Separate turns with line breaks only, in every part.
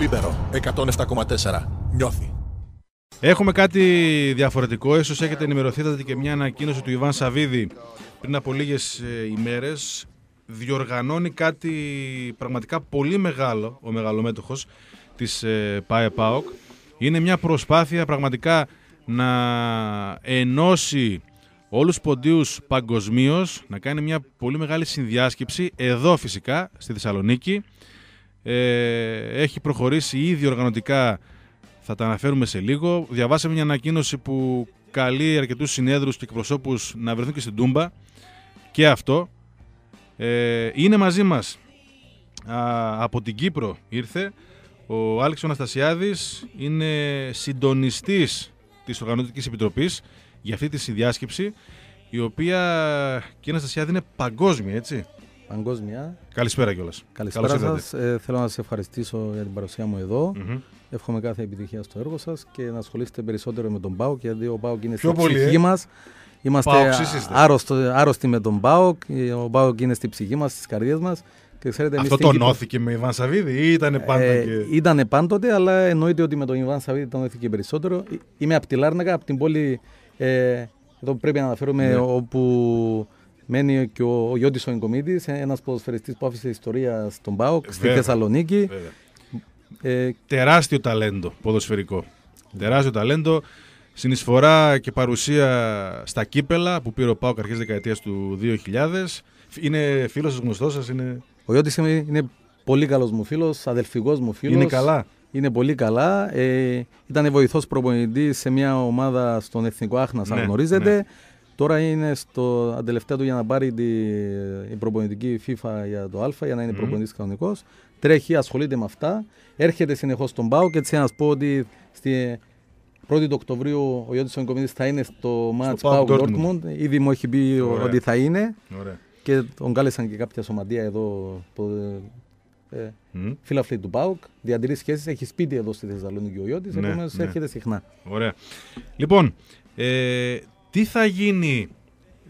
Λίμπερο 107,4. Νιώθει. Έχουμε κάτι διαφορετικό. σω έχετε ενημερωθεί και μια ανακοίνωση του Ιβάν Σαββίδη πριν από λίγες ε, ημέρες. Διοργανώνει κάτι πραγματικά πολύ μεγάλο ο μεγαλομέτωχος της ΠΑΕ ΠΑΟΚ. Είναι μια προσπάθεια πραγματικά να ενώσει όλους τους ποντίους παγκοσμίως, να κάνει μια πολύ μεγάλη συνδιάσκεψη εδώ φυσικά στη Θεσσαλονίκη ε, έχει προχωρήσει ήδη οργανωτικά, θα τα αναφέρουμε σε λίγο. Διαβάσαμε μια ανακοίνωση που καλεί αρκετούς συνέδρους και εκπροσώπους να βρεθούν και στην Τούμπα και αυτό. Ε, είναι μαζί μας Α, από την Κύπρο ήρθε ο Άλεξ Αναστασιάδης, είναι συντονιστής της Οργανωτικής Επιτροπής για αυτή τη συνδιάσκεψη η οποία και η Αναστασιάδη είναι παγκόσμια έτσι παγκόσμια. Καλησπέρα κιόλας. Καλησπέρα σας.
Ε, θέλω να σα ευχαριστήσω για την παρουσία μου εδώ. Mm-hmm. Εύχομαι κάθε επιτυχία στο έργο σας και να ασχολήσετε περισσότερο με τον ΠΑΟΚ, γιατί ο ΠΑΟΚ είναι στην ψυχή ε? μας. Είμαστε άρρωστοι με τον ΠΑΟΚ. Ε, ο ΠΑΟΚ είναι στην ψυχή μας, στις καρδιές μας. Αυτό τονώθηκε
Κύπρο... με Ιβάν Σαββίδη
ή ήταν πάντοτε. Ε, Ήταν πάντοτε, αλλά εννοείται ότι με τον Ιβάν Σαββίδη νόθηκε περισσότερο. Ε, είμαι από τη Λάρνακα, από την πόλη. Ε, εδώ πρέπει να αναφέρουμε ναι. όπου Μένει και ο Γιώτη ο ένας ποδοσφαιριστής που άφησε ιστορία στον ΠΑΟΚ στη Θεσσαλονίκη.
Ε, Τεράστιο ταλέντο ποδοσφαιρικό. Τεράστιο ταλέντο. Συνεισφορά και παρουσία στα κύπελα που πήρε ο Πάοκ αρχές δεκαετίας του 2000. Είναι φίλος σας, γνωστός σας. Είναι... Ο Γιώτης είναι πολύ καλός μου
φίλος, αδελφικό μου φίλος. Είναι καλά. Είναι πολύ καλά. Ε, ήταν βοηθός προπονητής σε μια ομάδα στον Εθνικό Άχνα, ναι, γνωρίζετε. Ναι. Τώρα είναι στο αντελευταία του για να πάρει την προπονητική FIFA για το Α, για να είναι mm. προπονητής κανονικός. Τρέχει, ασχολείται με αυτά. Έρχεται συνεχώς στον ΠΑΟ και έτσι να σα πω ότι στη 1η του Οκτωβρίου ο Ιώτης Ονικομίδη θα είναι στο Μάτ Πάο Ντόρκμουντ. Ήδη μου έχει πει Ωραία. ότι θα είναι. Ωραία. Και τον κάλεσαν και κάποια σωματεία εδώ το, ε, mm. φίλαφλοι του Πάουκ. Διατηρείς σχέσεις, έχει σπίτι εδώ στη Θεσσαλονίκη ο Ιώτη. ναι, ναι. έρχεται συχνά.
Ωραία. Λοιπόν, ε, τι θα γίνει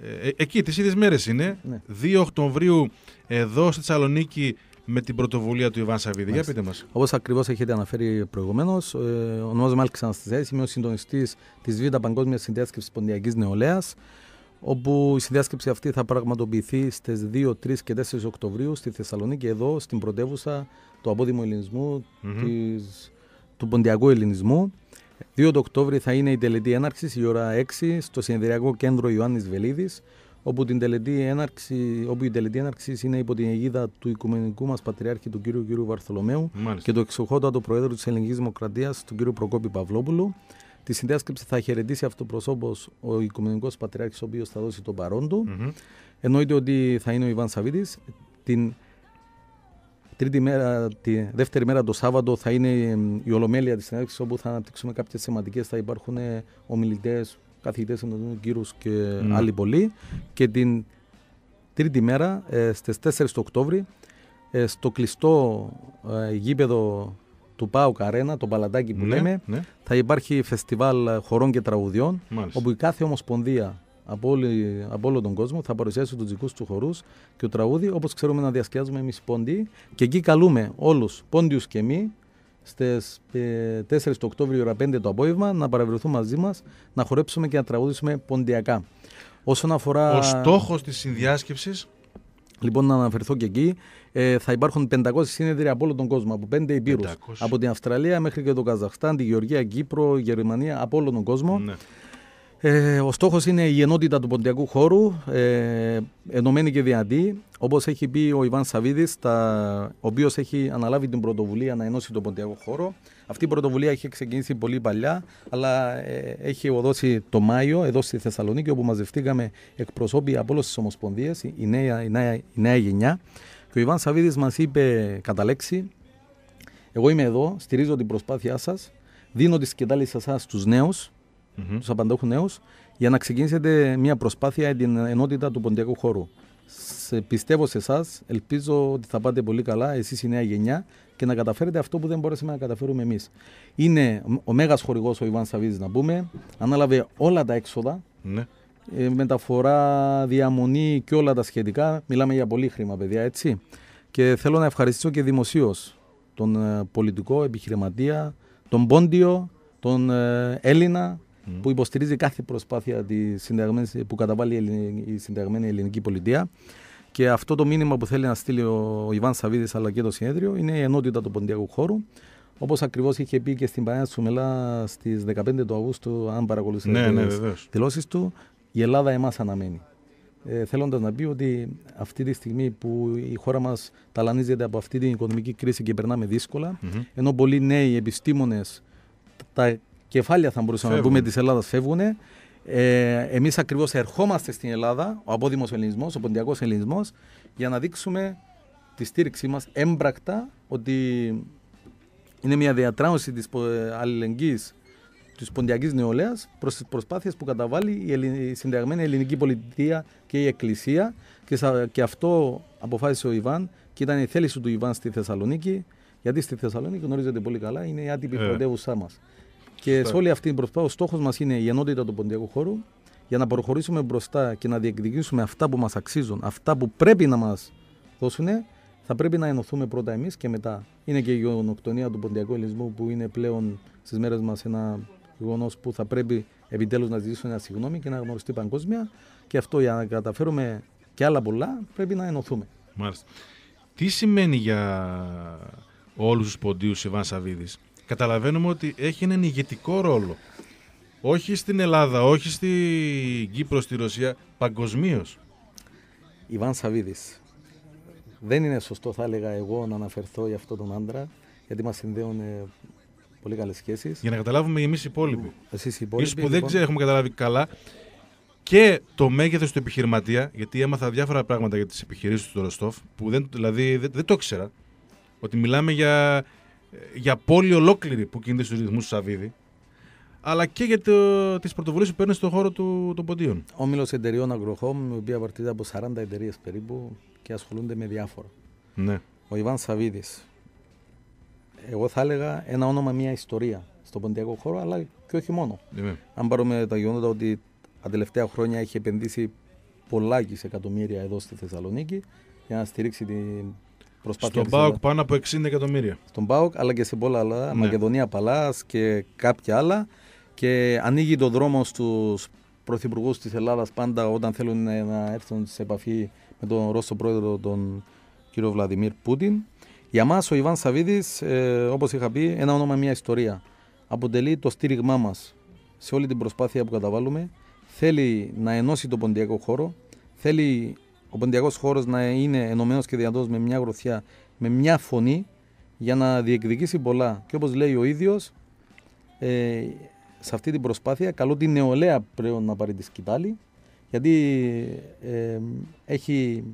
ε, ε, εκεί, τις ίδιες μέρες είναι, 2 ναι. Οκτωβρίου εδώ στη Θεσσαλονίκη με την πρωτοβουλία του Ιβάν
Σαββίδη. Για πείτε μας. Όπως ακριβώς έχετε αναφέρει προηγουμένως, ε, ονομάζομαι Άλκης Αναστασία, είμαι ο συντονιστής της Β' Παγκόσμιας Συνδιάσκεψης Ποντιακής Νεολαίας, όπου η συνδιάσκεψη αυτή θα πραγματοποιηθεί στις 2, 3 και 4 Οκτωβρίου στη Θεσσαλονίκη, εδώ στην πρωτεύουσα του απόδημου ελληνισμού, mm-hmm. της, του ποντιακού ελληνισμού. 2 του Οκτώβρη θα είναι η τελετή έναρξης η ώρα 6 στο Συνεδριακό Κέντρο Ιωάννης Βελίδης, όπου, όπου η τελετή έναρξης είναι υπό την αιγίδα του Οικουμενικού μας Πατριάρχη του κ. κ. Βαρθολομέου Μάλιστα. και του εξοχότατου Προέδρου της Ελληνικής Δημοκρατίας του κ. Προκόπη Παυλόπουλου. Τη συνδιάσκεψη θα χαιρετήσει αυτό ο Οικουμενικός Πατριάρχης, ο οποίος θα δώσει τον παρόν του. mm Εννοείται ότι θα είναι ο Ιβάν Σαβίδη. Την Τρίτη μέρα, τη δεύτερη μέρα το Σάββατο θα είναι η Ολομέλεια της συνέντευξης όπου θα αναπτύξουμε κάποιες θεματικές. Θα υπάρχουν ε, ομιλητές, καθηγητές, κύρου και mm. άλλοι πολλοί. Και την τρίτη μέρα ε, στις 4 του Οκτώβρη ε, στο κλειστό ε, γήπεδο του Πάου Καρένα, το παλατάκι που ναι, λέμε, ναι. θα υπάρχει φεστιβάλ ε, χωρών και τραγουδιών, όπου η κάθε ομοσπονδία από, όλη, όλο τον κόσμο, θα παρουσιάσει τους δικούς του χορούς και το τραγούδι όπως ξέρουμε να διασκεδάζουμε εμείς πόντι και εκεί καλούμε όλους πόντιους και εμείς στις 4 ε, το Οκτώβριο, ώρα 5 το απόγευμα να παραβρεθούν μαζί μας να χορέψουμε και να τραγουδήσουμε ποντιακά. Όσον αφορά... Ο στόχος της συνδιάσκεψης. Λοιπόν, να αναφερθώ και εκεί. Ε, θα υπάρχουν 500 σύνεδρια από όλο τον κόσμο, από 5 υπήρου. Από την Αυστραλία μέχρι και το Καζαχστάν, τη Γεωργία, Κύπρο, Γερμανία, από όλο τον κόσμο. Ναι. Ε, ο στόχος είναι η ενότητα του ποντιακού χώρου, ε, ενωμένη και δυνατή, όπως έχει πει ο Ιβάν Σαβίδης, τα, ο οποίος έχει αναλάβει την πρωτοβουλία να ενώσει τον ποντιακό χώρο. Αυτή η πρωτοβουλία έχει ξεκινήσει πολύ παλιά, αλλά ε, έχει οδώσει το Μάιο εδώ στη Θεσσαλονίκη, όπου μαζευτήκαμε εκπροσώποι από όλες τις ομοσπονδίες, η νέα, η νέα, η νέα γενιά. Και ο Ιβάν Σαβίδης μας είπε κατά λέξη, εγώ είμαι εδώ, στηρίζω την προσπάθειά σας, δίνω τη σκετάλη σε εσάς στους νέους, mm-hmm. του απαντάχου νέους, για να ξεκινήσετε μια προσπάθεια για την ενότητα του ποντιακού χώρου. Σε, πιστεύω σε εσάς, ελπίζω ότι θα πάτε πολύ καλά, εσείς η νέα γενιά, και να καταφέρετε αυτό που δεν μπορέσαμε να καταφέρουμε εμείς. Είναι ο μέγας χορηγός ο Ιβάν Σαββίδης, να πούμε, ανάλαβε όλα τα εξοδα ναι. Ε, μεταφορά, διαμονή και όλα τα σχετικά. Μιλάμε για πολύ χρήμα, παιδιά, έτσι. Και θέλω να ευχαριστήσω και δημοσίως τον ε, πολιτικό επιχειρηματία, τον Πόντιο, τον ε, Έλληνα, που υποστηρίζει κάθε προσπάθεια που καταβάλει η συνταγμένη ελληνική πολιτεία. Και αυτό το μήνυμα που θέλει να στείλει ο Ιβάν Σαββίδης αλλά και το συνέδριο είναι η ενότητα του ποντιακού χώρου. Όπως ακριβώς είχε πει και στην Παναγία Σουμελά στι 15 του Αυγούστου, αν παρακολουθήσατε ναι, ναι τις δηλώσεις του, η Ελλάδα εμάς αναμένει. Ε, Θέλοντας να πει ότι αυτή τη στιγμή που η χώρα μας ταλανίζεται από αυτή την οικονομική κρίση και περνάμε δύσκολα, mm-hmm. ενώ πολλοί νέοι επιστήμονες τα κεφάλια θα μπορούσαμε να πούμε της Ελλάδας φεύγουν. Ε, Εμείς ακριβώς ερχόμαστε στην Ελλάδα, ο απόδημος ελληνισμός, ο ποντιακός ελληνισμός, για να δείξουμε τη στήριξή μας έμπρακτα ότι είναι μια διατράωση τη αλληλεγγύης της ποντιακής νεολαίας προς τις προσπάθειες που καταβάλει η, Ελλην... ελληνική πολιτεία και η εκκλησία. Και, σα... και αυτό αποφάσισε ο Ιβάν και ήταν η θέληση του Ιβάν στη Θεσσαλονίκη. Γιατί στη Θεσσαλονίκη γνωρίζετε πολύ καλά, είναι η άτυπη ε. πρωτεύουσά μας. Και σε όλη αυτή την προσπάθεια, ο στόχος μας είναι η ενότητα του ποντιακού χώρου για να προχωρήσουμε μπροστά και να διεκδικήσουμε αυτά που μας αξίζουν, αυτά που πρέπει να μας δώσουν. Θα πρέπει να ενωθούμε πρώτα εμείς και μετά. Είναι και η γενοκτονία του ποντιακού ελληνισμού που είναι πλέον στις μέρες μας ένα γεγονός που θα πρέπει επιτέλους να ζητήσουμε ένα συγγνώμη και να γνωριστεί παγκόσμια. Και αυτό για να καταφέρουμε
και άλλα πολλά πρέπει να ενωθούμε. Μάλιστα. Τι σημαίνει για όλους τους ποντίους Ιβάν Σαββίδης, καταλαβαίνουμε ότι έχει έναν ηγετικό ρόλο. Όχι στην Ελλάδα, όχι στην Κύπρο, στη Ρωσία, παγκοσμίως.
Ιβάν Σαββίδης. Δεν είναι σωστό, θα έλεγα εγώ, να αναφερθώ για αυτόν τον
άντρα, γιατί μας συνδέουν ε, πολύ καλές σχέσεις. Για να καταλάβουμε εμείς οι υπόλοιποι. Εσείς οι υπόλοιποι. που δεν λοιπόν. ξέρω, έχουμε καταλάβει καλά. Και το μέγεθος του επιχειρηματία, γιατί έμαθα διάφορα πράγματα για τις επιχειρήσεις του Ροστόφ, που δεν, δηλαδή, δεν, δεν το ήξερα. Ότι μιλάμε για για πόλη ολόκληρη που κινείται στους ρυθμούς του Σαββίδη, αλλά και για τις πρωτοβουλίες που παίρνει στον χώρο του, των ποντίων. Όμιλος εταιρεών Agrohome η οποία απαρτίζεται από
40 εταιρείες περίπου και ασχολούνται με διάφορα. Ναι. Ο Ιβάν Σαββίδης. Εγώ θα έλεγα ένα όνομα, μια ιστορία στον ποντιακό χώρο, αλλά και όχι μόνο. Είμαι. Αν πάρουμε τα γεγονότα ότι τα τελευταία χρόνια έχει επενδύσει πολλά εκατομμύρια εδώ στη Θεσσαλονίκη για να στηρίξει την στον ΠΑΟΚ
πάνω από 60 εκατομμύρια. Στον ΠΑΟΚ αλλά και σε πολλά άλλα, ναι.
Μακεδονία Παλάς και κάποια άλλα. Και ανοίγει το δρόμο στους πρωθυπουργούς της Ελλάδας πάντα όταν θέλουν να έρθουν σε επαφή με τον Ρώσο πρόεδρο, τον κύριο Βλαδιμίρ Πούτιν. Για μας ο Ιβάν Σαββίδης, ε, όπως είχα πει, ένα όνομα, μια ιστορία. Αποτελεί το στήριγμά μας σε όλη την προσπάθεια που καταβάλουμε. Θέλει να ενώσει τον ποντιακό χώρο, θέλει ο ποντιακός χώρος να είναι ενωμένος και δυνατός με μια γροθιά, με μια φωνή για να διεκδικήσει πολλά. Και όπως λέει ο ίδιος, ε, σε αυτή την προσπάθεια καλό την νεολαία πρέπει να πάρει τη σκητάλη γιατί ε, έχει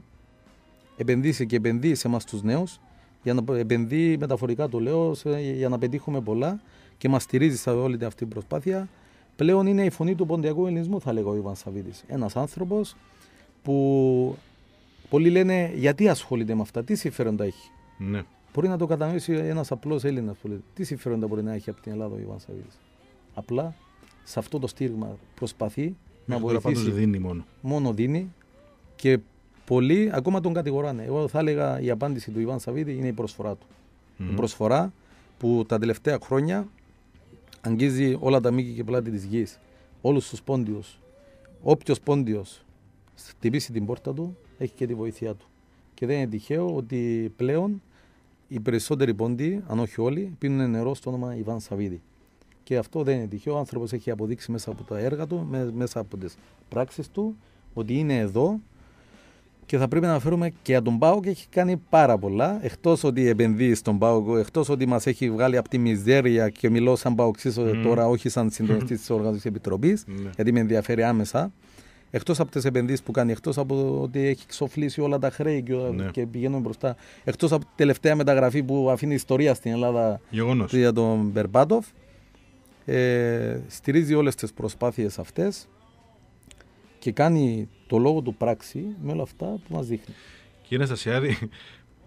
επενδύσει και επενδύει σε εμάς τους νέους για να επενδύει μεταφορικά το λέω σε, για να πετύχουμε πολλά και μας στηρίζει σε όλη αυτή την προσπάθεια πλέον είναι η φωνή του ποντιακού ελληνισμού θα λέγω ο Ιβαν Σαββίδης ένας άνθρωπος που πολλοί λένε γιατί ασχολείται με αυτά, τι συμφέροντα έχει. Ναι. Μπορεί να το κατανοήσει ένας απλός Έλληνας που λέει τι συμφέροντα μπορεί να έχει από την Ελλάδα ο Ιωάννης Σαββίδης. Απλά σε αυτό το στήριγμα προσπαθεί να βοηθήσει. δίνει μόνο. Μόνο δίνει και πολλοί ακόμα τον κατηγοράνε. Εγώ θα έλεγα η απάντηση του Ιβάν Σαββίδη είναι η προσφορά του. Η προσφορά που τα τελευταία χρόνια αγγίζει όλα τα μήκη και πλάτη της γης, όλους τους πόντιους. Όποιος πόντιος χτυπήσει την πόρτα του, έχει και τη βοήθειά του. Και δεν είναι τυχαίο ότι πλέον οι περισσότεροι πόντοι, αν όχι όλοι, πίνουν νερό στο όνομα Ιβάν Σαββίδη. Και αυτό δεν είναι τυχαίο. Ο άνθρωπος έχει αποδείξει μέσα από τα έργα του, μέσα από τις πράξεις του, ότι είναι εδώ και θα πρέπει να φέρουμε και για τον και έχει κάνει πάρα πολλά. Εκτός ότι επενδύει στον Πάο, εκτός ότι μας έχει βγάλει από τη μιζέρια και μιλώ σαν Πάοκ mm. τώρα, όχι σαν συντονιστής της Οργανωτική Επιτροπής, mm. Ναι. γιατί με ενδιαφέρει άμεσα εκτός από τις επενδύσεις που κάνει, εκτός από ότι έχει ξοφλήσει όλα τα χρέη και, ναι. και πηγαίνουμε μπροστά, εκτός από τη τελευταία μεταγραφή που αφήνει ιστορία στην Ελλάδα Γεγονός. για τον Μπερμπάτοφ, ε, στηρίζει όλες τις προσπάθειες αυτές και κάνει το λόγο του πράξη με όλα αυτά
που μας δείχνει. Κύριε Στασιάδη,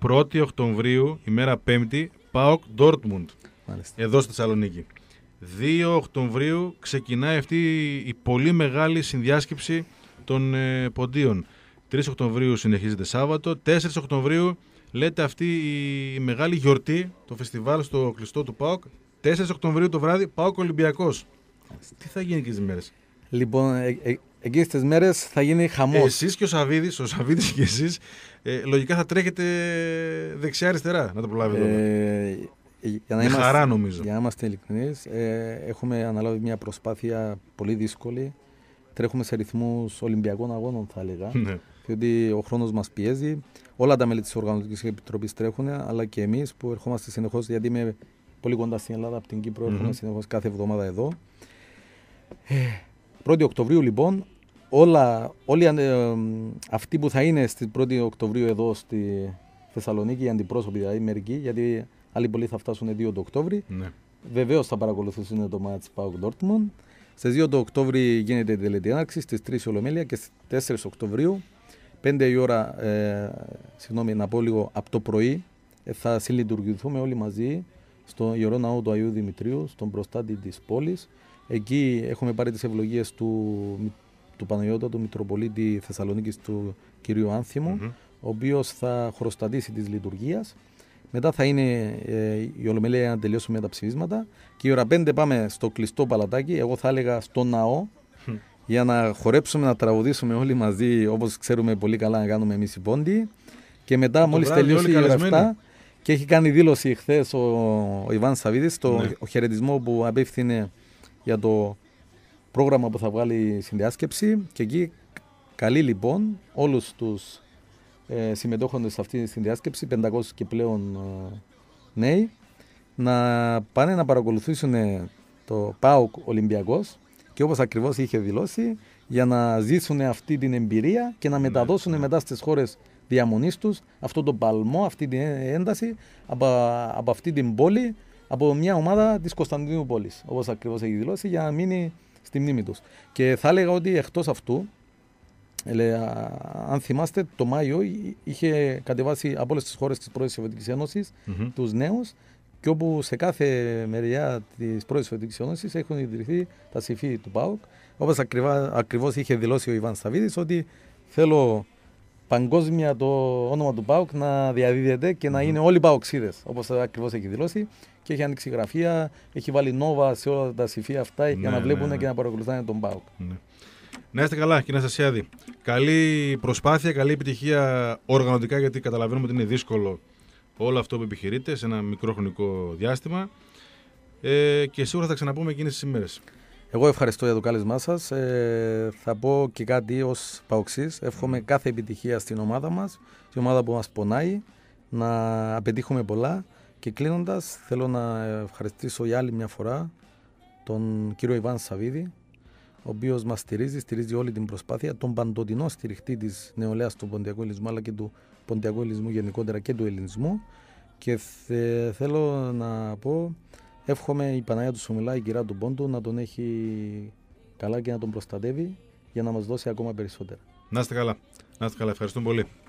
1η Οκτωβρίου, ημέρα 5η, ΠΑΟΚ Ντόρτμουντ. Εδώ στη Θεσσαλονίκη. 2 Οκτωβρίου ξεκινάει αυτή η πολύ μεγάλη συνδιάσκεψη των ε, ποντίων. 3 Οκτωβρίου συνεχίζεται Σάββατο. 4 Οκτωβρίου λέτε αυτή η μεγάλη γιορτή, το φεστιβάλ στο κλειστό του ΠΑΟΚ. 4 Οκτωβρίου το βράδυ, ΠΑΟΚ Ολυμπιακός. Τι θα γίνει εκείνες τις μέρες. Λοιπόν, ε, ε, εκεί στι μέρες θα γίνει χαμός. Εσείς και ο Σαβίδης, ο Σαβίδης και εσείς. λογικά θα τρέχετε δεξιά-αριστερά, να το προλάβετε.
Ε, για να, είμαστε, χαρά, νομίζω. για να είμαστε ειλικρινείς, έχουμε αναλάβει μια προσπάθεια πολύ δύσκολη τρέχουμε σε ρυθμούς Ολυμπιακών Αγώνων, θα έλεγα. Ναι. Διότι ο χρόνος μας πιέζει. Όλα τα μέλη της Οργανωτικής Επιτροπής τρέχουν, αλλά και εμείς που ερχόμαστε συνεχώς, γιατί είμαι πολύ κοντά στην Ελλάδα, από την Κύπρο, έρχομαι συνεχώς κάθε εβδομάδα εδώ. 1η ε, Οκτωβρίου, λοιπόν, όλα, όλοι ε, αυτοί που θα είναι στην 1η Οκτωβρίου εδώ στη Θεσσαλονίκη, οι αντιπρόσωποι, δηλαδή μερικοί, γιατί άλλοι πολλοί θα φτάσουν 2 το Οκτώβρη. Ναι. Βεβαίως θα παρακολουθήσουν το μάτι τη Πάουκ Στι 2 το Οκτώβρη γίνεται η τελετή έναρξη, στι 3 Ολομέλεια και στις 4 Οκτωβρίου, 5 η ώρα, ε, συγγνώμη να πω λίγο, από το πρωί ε, θα συλλειτουργηθούμε όλοι μαζί στο Ιερό Ναό του Αγίου Δημητρίου, στον προστάτη της πόλης. Εκεί έχουμε πάρει τις ευλογίες του, του Παναγιώτα, του Μητροπολίτη Θεσσαλονίκης, του κυρίου ο οποίος θα χρωστατήσει της λειτουργίας. Μετά θα είναι ε, η Ολομέλεια να τελειώσουμε τα ψηφίσματα. Και η ώρα 5 πάμε στο κλειστό παλατάκι. Εγώ θα έλεγα στο ναό για να χορέψουμε, να τραγουδήσουμε όλοι μαζί όπως ξέρουμε πολύ καλά να κάνουμε εμείς οι πόντι. Και μετά μόλι τελειώσει η ώρα 7 και έχει κάνει δήλωση χθες ο, ο Ιβάν Σαββίδης το ναι. ο χαιρετισμό που απέφθινε για το πρόγραμμα που θα βγάλει η συνδιάσκεψη και εκεί καλεί λοιπόν όλους τους ε, σε αυτή τη διάσκεψη, 500 και πλέον ε, νέοι, να πάνε να παρακολουθήσουν το ΠΑΟΚ Ολυμπιακός και όπως ακριβώς είχε δηλώσει, για να ζήσουν αυτή την εμπειρία και να ναι, μεταδώσουν ναι. μετά στις χώρες διαμονής τους αυτόν τον παλμό, αυτή την ένταση από, από αυτή την πόλη, από μια ομάδα της Κωνσταντινούπολης, όπως ακριβώς έχει δηλώσει, για να μείνει στη μνήμη τους. Και θα έλεγα ότι εκτός αυτού, αν θυμάστε, το Μάιο είχε κατεβάσει από όλες τις χώρες της πρώην Σοβιετικής τους νέους και όπου σε κάθε μεριά της πρώτη Σοβιετικής Ένωσης έχουν ιδρυθεί τα συμφή του ΠΑΟΚ. Όπως ακριβώς είχε δηλώσει ο Ιβάν Σταβίδης, ότι θέλω παγκόσμια το όνομα του ΠΑΟΚ να διαδίδεται και να είναι όλοι ΠΑΟΞίδε, όπως ακριβώς έχει δηλώσει. Και έχει ανοίξει γραφεία, έχει βάλει νόβα σε όλα τα σιφή αυτα για να ναι, βλέπουν ναι, ναι. και να
παρακολουθούν τον ΠΑΟΚ. Να είστε καλά, κύριε Αναστασιάδη. Καλή προσπάθεια, καλή επιτυχία οργανωτικά, γιατί καταλαβαίνουμε ότι είναι δύσκολο όλο αυτό που επιχειρείτε σε ένα μικρό χρονικό διάστημα. Ε, και σίγουρα θα ξαναπούμε εκείνες τις ημέρες. Εγώ ευχαριστώ
για το κάλεσμά σας. Ε, θα πω και κάτι ως παοξής. Εύχομαι κάθε επιτυχία στην ομάδα μας, στην ομάδα που μας πονάει, να απετύχουμε πολλά. Και κλείνοντας, θέλω να ευχαριστήσω για άλλη μια φορά τον κύριο Ιβάν Σαββίδη ο οποίος μας στηρίζει, στηρίζει όλη την προσπάθεια, τον παντοτινό στηριχτή της νεολαίας του ποντιακού ελληνισμού αλλά και του ποντιακού ελληνισμού γενικότερα και του ελληνισμού. Και θέλω να πω, εύχομαι η Παναγία του Σουμιλά, η κυρία του Πόντου, να τον έχει καλά και να τον προστατεύει για να μας δώσει ακόμα περισσότερα.
Να είστε καλά. Να είστε καλά. Ευχαριστούμε πολύ.